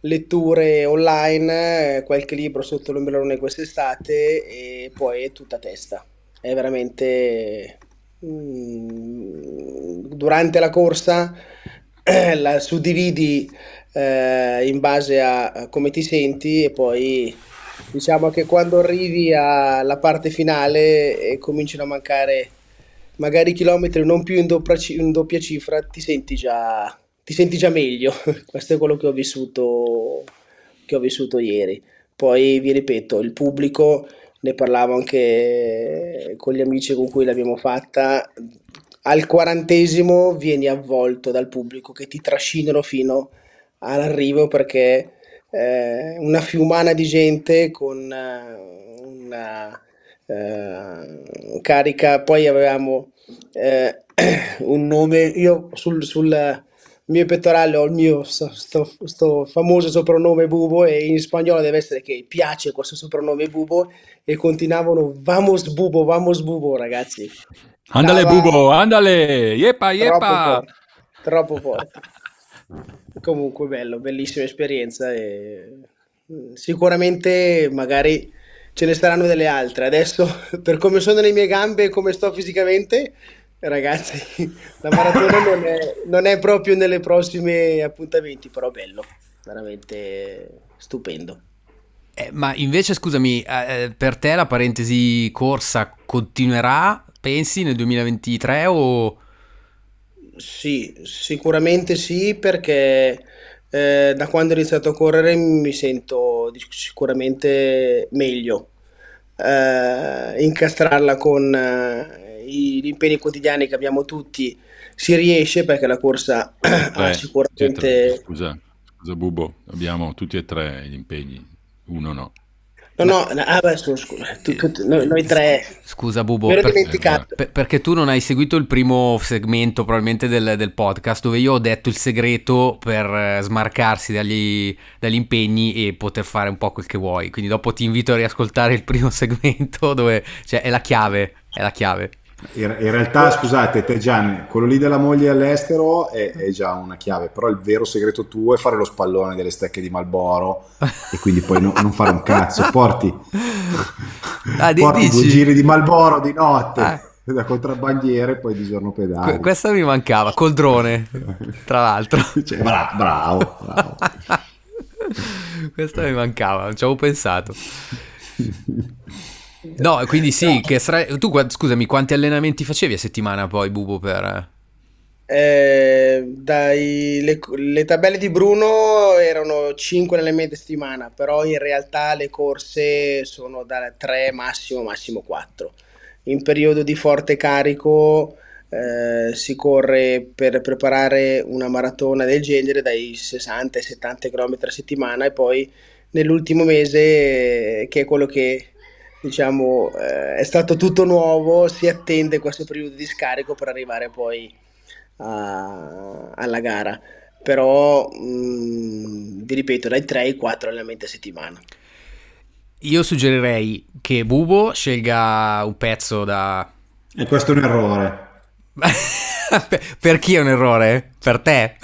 letture online, eh, qualche libro sotto l'ombrellone quest'estate e poi è tutta testa. È veramente... Mm, durante la corsa <clears throat> la suddividi eh, in base a come ti senti e poi diciamo che quando arrivi alla parte finale e eh, cominciano a mancare magari chilometri non più in doppia, in doppia cifra ti senti già, ti senti già meglio <laughs> questo è quello che ho vissuto che ho vissuto ieri poi vi ripeto il pubblico ne parlavo anche con gli amici con cui l'abbiamo fatta al quarantesimo vieni avvolto dal pubblico che ti trascinano fino a all'arrivo perché eh, una fiumana di gente con eh, una eh, carica, poi avevamo eh, <clears throat> un nome, io sul, sul mio pettorale ho il mio sto, sto, famoso soprannome Bubo e in spagnolo deve essere che piace questo soprannome Bubo e continuavano vamos Bubo, vamos Bubo ragazzi. Andale Bubo, andale, yepa yepa. Troppo forte. Troppo forte. Comunque bello, bellissima esperienza e mm, sicuramente magari ce ne saranno delle altre. Adesso <laughs> per come sono le mie gambe e come sto fisicamente, ragazzi, <laughs> la maratona <laughs> non è, non è proprio nelle prossime appuntamenti, però bello, veramente stupendo. Eh, ma invece, scusami, eh, eh, per te la parentesi corsa continuerà, pensi, nel 2023 o sì, sicuramente sì, perché eh, da quando ho iniziato a correre mi sento sicuramente meglio. Eh, incastrarla con eh, gli impegni quotidiani che abbiamo tutti si riesce perché la corsa <clears throat> ha Beh, tutti sicuramente... scusa, scusa Bubo, abbiamo tutti e tre gli impegni, uno no. No, no, ah, beh, scusa, tu, tu, noi tre. Scusa, Bubo. Mi ero dimenticato. Per, perché tu non hai seguito il primo segmento, probabilmente, del, del, podcast, dove io ho detto il segreto per eh, smarcarsi dagli, dagli, impegni e poter fare un po' quel che vuoi. Quindi, dopo ti invito a riascoltare il primo <laughs> segmento, dove cioè, è la chiave. È la chiave. In realtà, scusate, te Gian, quello lì della moglie all'estero è, è, già una chiave, però il vero segreto tuo è fare lo spallone delle stecche di Malboro e quindi poi no, non fare un cazzo, porti, ah, porti due giri di Malboro di notte. Ah. Da contrabbandiere, e poi di giorno pedale. questa mi mancava col drone, tra l'altro. <laughs> Cioè, bra- bravo, bravo. <laughs> questa mi mancava, non ci avevo pensato. <laughs> No, quindi sì, no. Che stra... tu scusami, quanti allenamenti facevi a settimana poi, Bubo, per... Eh, dai, le, le, tabelle di Bruno erano 5 allenamenti a settimana, però in realtà le corse sono da 3 massimo, massimo 4. In periodo di forte carico eh, si corre per preparare una maratona del genere dai 60 ai 70 km a settimana e poi nell'ultimo mese, eh, che è quello che diciamo, eh, è stato tutto nuovo, si attende questo periodo di scarico per arrivare poi a, alla gara. Però, mm, vi ripeto, dai 3 ai 4 allenamenti a settimana. Io suggerirei che Bubo scelga un pezzo da... E questo è un errore. <laughs> per chi è un errore? Per te?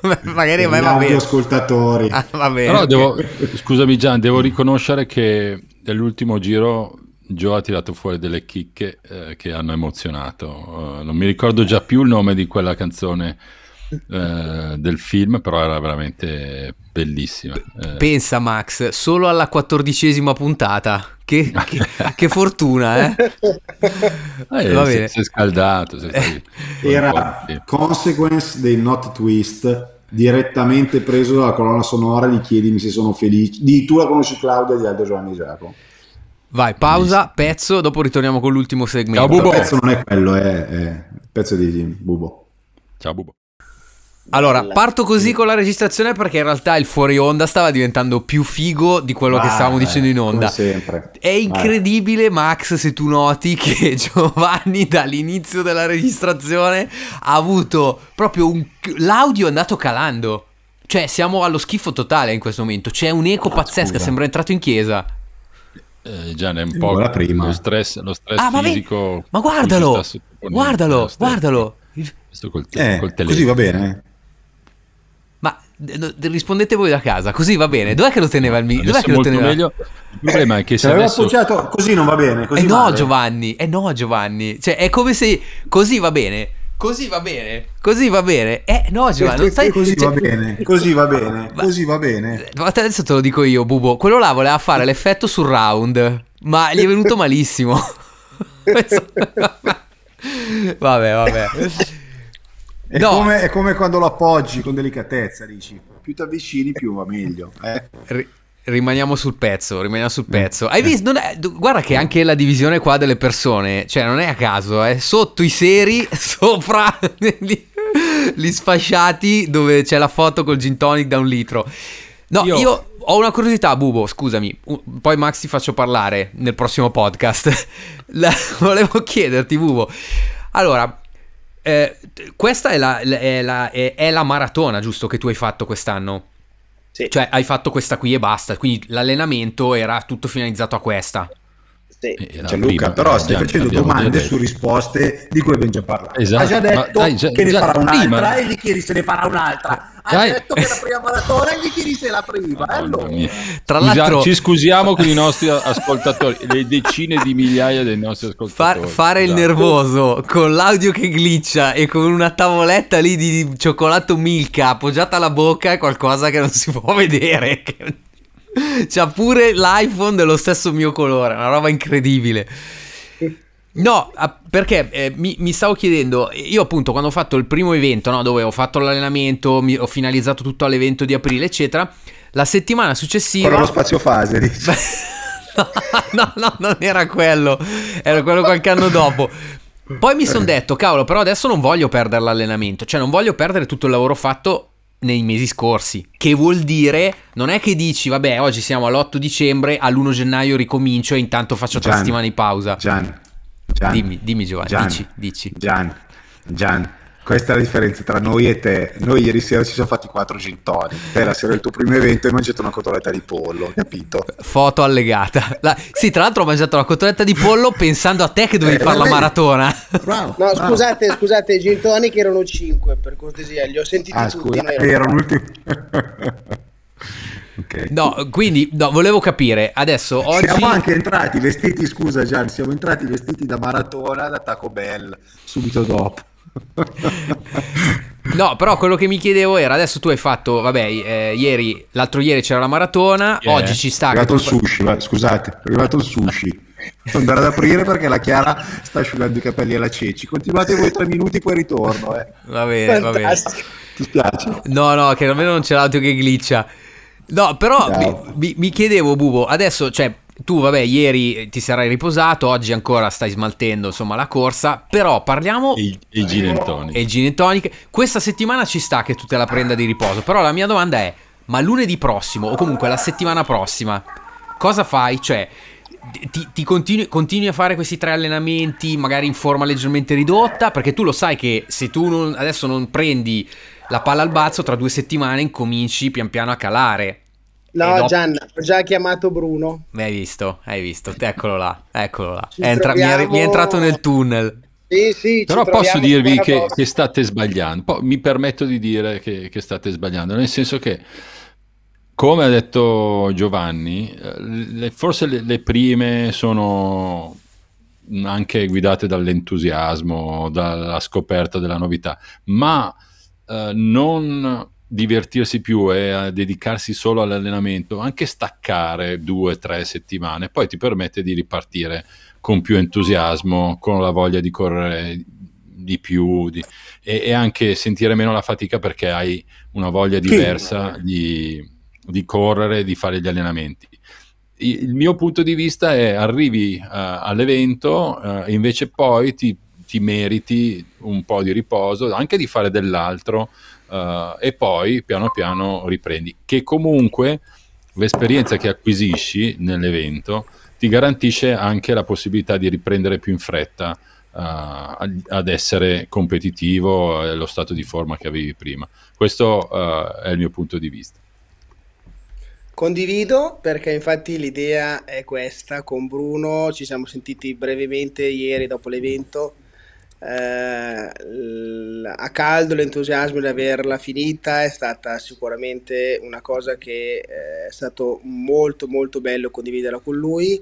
<laughs> Magari a me va bene. ascoltatori. Ah, <laughs> va bene. Però devo, scusami Gian, devo riconoscere che dell'ultimo giro Joe ha tirato fuori delle chicche eh, che hanno emozionato. Uh, non mi ricordo già più il nome di quella canzone eh, del film, però era veramente bellissima. Eh. Pensa Max, solo alla quattordicesima puntata. Che, che, che fortuna, eh? <laughs> eh Va bene. Si è scaldato. Si è scaldato. Era Consequence dei Not Twist direttamente preso dalla colonna sonora di Chiedimi se sono felice, di Tu la conosci Claudia di Aldo Giovanni Giacomo. Vai, pausa, pezzo, dopo ritorniamo con l'ultimo segmento. Ciao Bubo! Il pezzo non è quello, è, è il pezzo di Bubo. Ciao Bubo. Allora, parto così con la registrazione perché in realtà il fuori onda stava diventando più figo di quello ah, che stavamo eh, dicendo in onda. sempre. È incredibile, ah. Max, se tu noti che <laughs> Giovanni dall'inizio della registrazione ha avuto proprio un... l'audio è andato calando. Cioè, siamo allo schifo totale in questo momento. C'è un'eco ah, pazzesca, scusa. sembra entrato in chiesa. Eh, già ne è un po' prima. Lo stress, lo stress ah, fisico. Ma guardalo! Guardalo, guardalo! Questo col, te- eh, col telefono. Così va bene. Eh. Eh, rispondete voi da casa, così va bene. Dov'è che lo teneva il mio? Dov'è che lo teneva? Meglio. Il problema è che se adesso... appoggiato così non va bene. Così eh no, male. Giovanni, eh no, Giovanni. Cioè, è come se così va bene. Così va bene, così va bene. Eh no, Giovanni, non stai così cioè va bene, <laughs> così va bene, ma... così va bene. Ma adesso te lo dico io, Bubo. Quello là voleva fare l'effetto sul round, ma gli è venuto malissimo. <laughs> <laughs> vabbè, vabbè. È, no. come, è come quando lo appoggi con delicatezza, dici. Più ti avvicini, più va meglio. Eh. R- Rimaniamo sul pezzo, rimaniamo sul mm. pezzo. Hai visto? È, guarda che anche la divisione qua delle persone, cioè non è a caso, è eh? sotto i seri, <laughs> sopra gli, gli, sfasciati dove c'è la foto col gin tonic da un litro. No, io, io ho una curiosità, Bubo, scusami, poi Max ti faccio parlare nel prossimo podcast. <laughs> La, volevo chiederti, Bubo. Allora, eh, questa è la, è, la, è la, maratona, giusto, che tu hai fatto quest'anno? Sì. Cioè, hai fatto questa qui e basta. Quindi l'allenamento era tutto finalizzato a questa. Sì. Eh, cioè, Luca, però stai facendo domande su risposte di cui abbiamo già parlato. Esatto. Ha già detto dai, già, che ne farà un'altra prima. e gli chiedi se ne farà un'altra. Ha dai. detto che la prima maratona e gli chiedi se la prima. Eh, allora. Tra l'altro, ci scusiamo con i nostri ascoltatori, le decine di migliaia dei nostri ascoltatori. Far, fare esatto. il nervoso con l'audio che glitcha e con una tavoletta lì di cioccolato Milka appoggiata alla bocca è qualcosa che non si può <laughs> vedere. <laughs> C'ha pure l'iPhone dello stesso mio colore, una roba incredibile. No, perché eh, mi, mi, stavo chiedendo, io appunto quando ho fatto il primo evento, no, dove ho fatto l'allenamento, mi, ho finalizzato tutto l'evento di aprile, eccetera, la settimana successiva... Con lo spazio fase, dici. <laughs> no, no, non era quello, era quello qualche anno dopo. Poi mi sono detto, cavolo, però adesso non voglio perdere l'allenamento, cioè non voglio perdere tutto il lavoro fatto nei mesi scorsi. Che vuol dire, non è che dici, vabbè, oggi siamo all'8 dicembre, all'1 gennaio ricomincio e intanto faccio tre settimane di pausa. Gian, Gian dimmi, dimmi Giovanni, Gian, dici, dici. Gian, Gian, questa è la differenza tra noi e te. Noi ieri sera ci siamo fatti quattro gintoni. Te la sera del tuo primo evento hai mangiato una cotoletta di pollo, capito? Foto allegata. La... Sì, tra l'altro ho mangiato la cotoletta di pollo pensando a te che dovevi eh, fare la maratona. Bravo, no, bravo. scusate, scusate, i gintoni che erano 5 per cortesia, li ho sentiti ah, tutti. Scusa, erano ultimi. <laughs> Okay. No, quindi no, volevo capire adesso oggi... Siamo anche entrati vestiti, scusa Gian, siamo entrati vestiti da maratona da Taco Bell subito dopo. <laughs> No, però quello che mi chiedevo era adesso tu hai fatto, vabbè, eh, ieri, l'altro ieri c'era la maratona, yeah. oggi ci sta. È arrivato il sushi, fa... scusate, è arrivato il sushi. Devo <laughs> andare ad aprire perché la Chiara sta asciugando i capelli alla ceci. Continuate voi tre minuti, poi ritorno. Eh. Va bene, Fantastico. va bene. Ti spiace? No, no, che almeno non c'è l'audio che glitcha. No, però mi, mi, chiedevo, Bubo, adesso, cioè, tu, vabbè, ieri ti sarai riposato, oggi ancora stai smaltendo, insomma, la corsa, però parliamo... E, e gin and tonic. E gin and tonic. Questa settimana ci sta che tu te la prenda di riposo, però la mia domanda è, ma lunedì prossimo, o comunque la settimana prossima, cosa fai? Cioè, ti, ti continui, continui, a fare questi tre allenamenti, magari in forma leggermente ridotta, perché tu lo sai che se tu non, adesso non prendi la palla al balzo, tra due settimane incominci pian piano a calare. Eh, no, dopo... Gian, ho già chiamato Bruno. Mi hai visto, hai visto, eccolo là, eccolo là. È entra... troviamo... mi, è, entrato nel tunnel. Sì, sì, Però posso dirvi che, che, state sbagliando, Poi, mi permetto di dire che, che state sbagliando, nel senso che come ha detto Giovanni, eh, le, forse le, le, prime sono anche guidate dall'entusiasmo, dalla scoperta della novità, ma eh, non divertirsi più e a dedicarsi solo all'allenamento, anche staccare due o tre settimane, poi ti permette di ripartire con più entusiasmo, con la voglia di correre di più di, e, e, anche sentire meno la fatica perché hai una voglia diversa di, di correre, di fare gli allenamenti. Il mio punto di vista è arrivi uh, all'evento uh, e invece poi ti, ti meriti un po' di riposo, anche di fare dell'altro, uh, e poi piano piano riprendi. Che comunque l'esperienza che acquisisci nell'evento ti garantisce anche la possibilità di riprendere più in fretta uh, ad essere competitivo e lo stato di forma che avevi prima. Questo uh, è il mio punto di vista. Condivido perché infatti l'idea è questa, con Bruno ci siamo sentiti brevemente ieri dopo l'evento eh, a caldo l'entusiasmo di averla finita è stata sicuramente una cosa che eh, è stato molto molto bello condividerla con lui.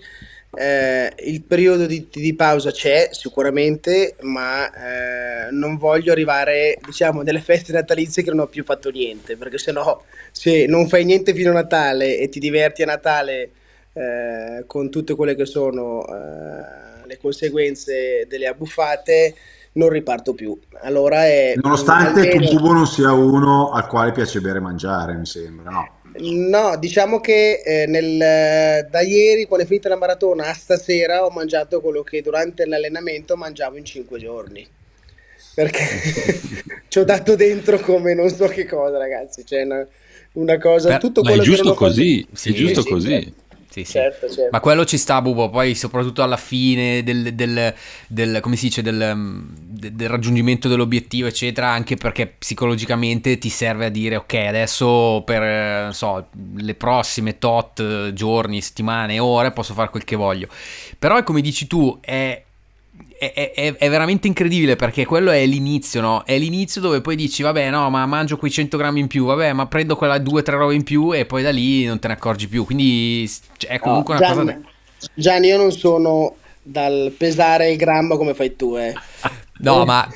Eh, il periodo di, di, pausa c'è sicuramente, ma eh, non voglio arrivare diciamo nelle feste natalizie che non ho più fatto niente, perché se no se non fai niente fino a Natale e ti diverti a Natale eh, con tutte quelle che sono eh, le conseguenze delle abbuffate non riparto più. Allora è, Nonostante almeno... tu Cubo non sia uno al quale piace bere e mangiare, mi sembra, no? No, diciamo che eh, nel, eh, da ieri, quando è finita la maratona, a stasera ho mangiato quello che durante l'allenamento mangiavo in cinque giorni. Perché <laughs> ci ho dato dentro come non so che cosa, ragazzi. Cioè, una, una cosa. Beh, tutto ma è giusto così, fatto... è giusto sì, così. Sì, sì, sì. Certo, certo. Ma quello ci sta, Bubo, poi soprattutto alla fine del, del, del come si dice, del, mm, del, raggiungimento dell'obiettivo, eccetera, anche perché psicologicamente ti serve a dire, ok, adesso per, eh, non so, le prossime tot eh, giorni, settimane, ore, posso fare quel che voglio. Però, come dici tu, è è, è, è, veramente incredibile perché quello è l'inizio, no? È l'inizio dove poi dici, vabbè, no, ma mangio quei 100 grammi in più, vabbè, ma prendo quella 2-3 robe in più e poi da lì non te ne accorgi più. Quindi cioè, è comunque no, una Gian, cosa. Gianni, io non sono dal pesare il grammo come fai tu, eh. <laughs> no, ma.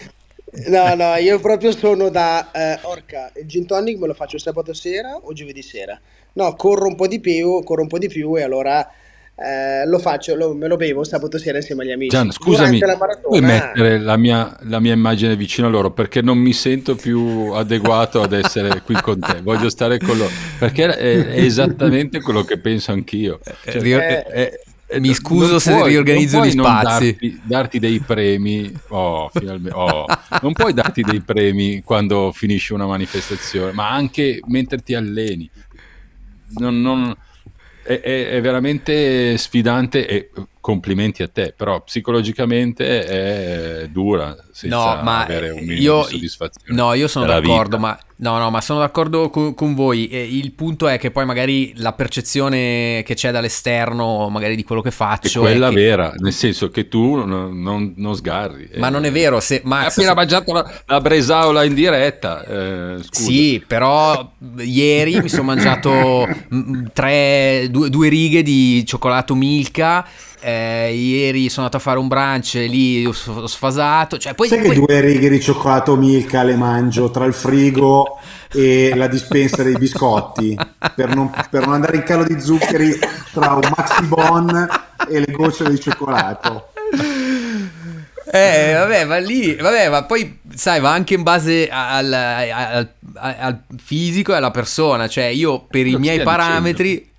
No, no, io proprio sono da eh, orca. Il gin tonic me lo faccio sabato sera o giovedì sera. No, corro un po' di più, corro un po' di più e allora eh, lo faccio, lo, me lo bevo sabato sera insieme agli amici. Gian, scusami, maratona... puoi mettere la mia, la mia, immagine vicino a loro perché non mi sento più adeguato ad essere qui con te, voglio stare con loro, perché è, è esattamente quello che penso anch'io. Cioè, eh, è, eh, è, eh, mi scuso puoi, se riorganizzo gli spazi. Darti, darti, dei premi, oh, oh. non puoi darti dei premi quando finisci una manifestazione, ma anche mentre ti alleni. non, non è, è, veramente sfidante e complimenti a te, però psicologicamente è dura senza no, ma avere un minimo io, di soddisfazione. No, io sono d'accordo, vita. ma No, no, ma sono d'accordo con, con voi. E il punto è che poi magari la percezione che c'è dall'esterno, magari di quello che faccio... È quella è che... vera, nel senso che tu non, non, non sgarri. Ma eh, non è vero, se Max... Hai appena mangiato la, la, bresaola in diretta. Eh, sì, però ieri mi sono mangiato tre, due, due righe di cioccolato Milka eh, ieri sono andato a fare un brunch lì ho sfasato. Cioè, poi, Sai poi... che due righe di cioccolato Milka le mangio tra il frigo e la dispensa dei biscotti per non, per non andare in calo di zuccheri tra un maxi bon e le gocce di cioccolato. Eh, vabbè, ma lì, vabbè, ma poi sai, va anche in base al, al, al, fisico e alla persona. Cioè, io per i miei parametri,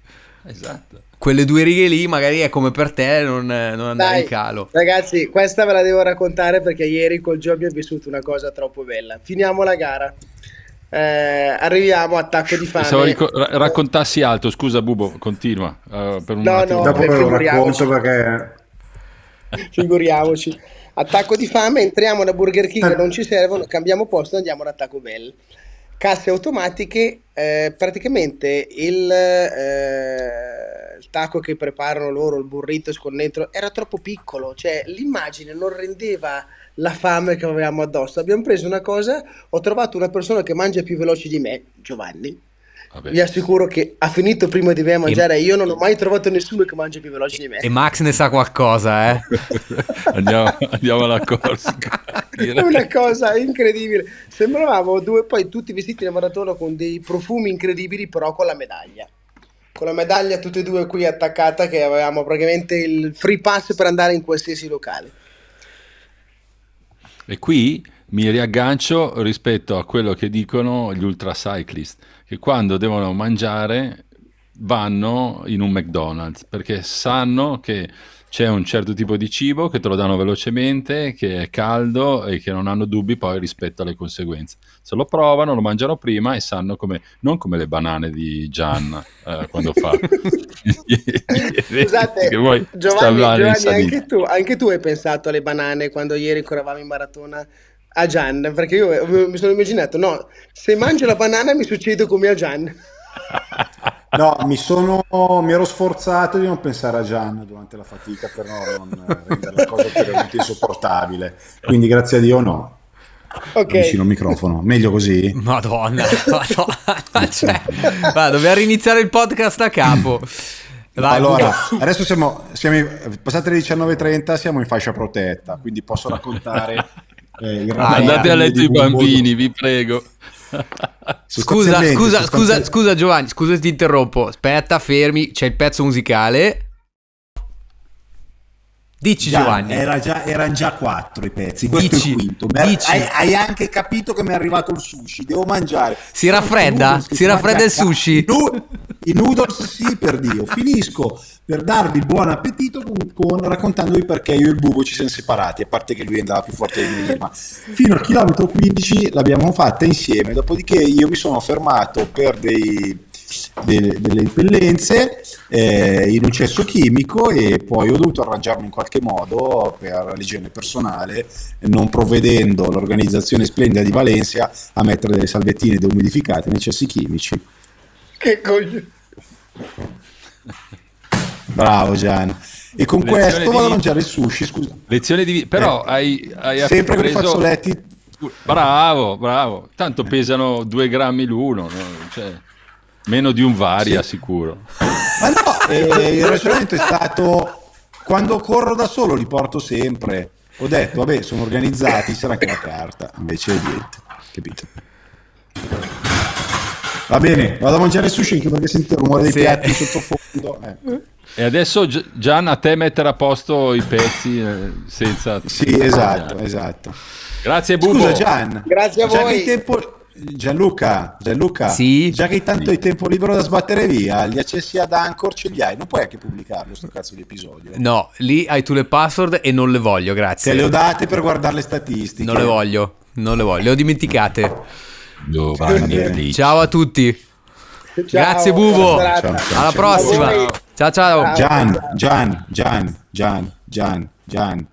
esatto. quelle due righe lì, magari è come per te non, non andare Dai, in calo. Ragazzi, questa ve la devo raccontare perché ieri col Gio abbiamo vissuto una cosa troppo bella. Finiamo la gara. Eh, arriviamo attacco di fame. Se ric- raccontassi altro, scusa Bubo, continua. Uh, per un no, attimo. no, dopo lo racconto perché... Figuriamoci. Attacco di fame, entriamo da Burger King eh. non ci servono, cambiamo posto e andiamo da Taco Bell. Casse automatiche, eh, praticamente il, eh, il, taco che preparano loro, il burrito con dentro, era troppo piccolo, cioè l'immagine non rendeva la fame che avevamo addosso. Abbiamo preso una cosa, ho trovato una persona che mangia più veloce di me, Giovanni. Vabbè. Vi assicuro che ha finito prima di me a mangiare. E... Io non ho mai trovato nessuno che mangia più veloce di me. E Max ne sa qualcosa, eh? <laughs> andiamo, andiamo, alla corsa. una cosa incredibile. Sembravamo due, poi tutti vestiti da maratona con dei profumi incredibili, però con la medaglia con la medaglia tutte e due qui attaccata che avevamo praticamente il free pass per andare in qualsiasi locale. E qui mi riaggancio rispetto a quello che dicono gli ultracyclist, che quando devono mangiare vanno in un McDonald's perché sanno che c'è un certo tipo di cibo che te lo danno velocemente, che è caldo e che non hanno dubbi poi rispetto alle conseguenze. Se lo provano, lo mangiano prima e sanno come, non come le banane di Gian eh, quando fa. <laughs> Scusate, Giovanni, Giovanni anche, tu, anche tu hai pensato alle banane quando ieri correvamo in maratona a Gian, perché io mi sono immaginato, no, se mangio la banana mi succede come a Gian. No, mi, sono, mi ero sforzato di non pensare a Gian durante la fatica per non rendere la cosa veramente insopportabile. Quindi grazie a Dio no. Ok. Vicino al microfono, meglio così? Madonna, madonna <laughs> cioè, va, dobbiamo riniziare il podcast a capo. Vai, allora, Luca. adesso siamo, siamo passate le 19.30, siamo in fascia protetta, quindi posso raccontare eh, andate a letto i bambini, vi prego. Scusa, scusa, scusa, scusa Giovanni, scusa se ti interrompo. Aspetta, fermi, c'è il pezzo musicale. Dici già, Giovanni. Era già, erano già quattro i pezzi, questo dici, dici. Hai, hai, anche capito che mi è arrivato il sushi, devo mangiare. Si raffredda? Si, si raffredda il sushi? Nu- I noodles sì, per Dio. Finisco per darvi buon appetito con, con, raccontandovi perché io e il buco ci siamo separati, a parte che lui andava più forte di me, ma fino al chilometro 15 l'abbiamo fatta insieme, dopodiché io mi sono fermato per dei de- delle impellenze eh, in un cesso chimico e poi ho dovuto arrangiarmi in qualche modo per l'igiene personale, non provvedendo l'organizzazione splendida di Valencia a mettere delle salvettine deumidificate nei cessi chimici. Che coglione! Bravo Gian. E con Lezione questo di... vado a mangiare il sushi, scusa. Lezione di... Però eh. hai, hai Sempre preso... con i fazzoletti Bravo, bravo. Tanto pesano due grammi l'uno. No? Cioè... Meno di un varia, sì. sicuro. Ma no, eh, il ragionamento è stato quando corro da solo li porto sempre. Ho detto, vabbè, sono organizzati, sarà anche la carta. Invece è niente, capito? Va bene, vado a mangiare sushi anche perché sento il rumore dei sì. piatti sottofondo. Ecco. E adesso Gian a te mettere a posto i pezzi eh, senza... Sì, esatto, esatto. Grazie Bubo. Scusa Gian. Grazie a voi. Gian, Gianluca, Gianluca sì? già che tanto hai tempo libero da sbattere via, gli accessi ad Anchor ce li hai, non puoi anche pubblicarlo sto cazzo di episodio. Eh. No, lì hai tu le password e non le voglio, grazie. Te le ho date per guardare le statistiche. Non le voglio, non le voglio, le ho dimenticate. Giovanni Ciao a tutti. Ciao, grazie Bubo. Ciao, ciao, Alla prossima. Ciao ciao. Gian, Gian, Gian, Gian, Gian, Gian.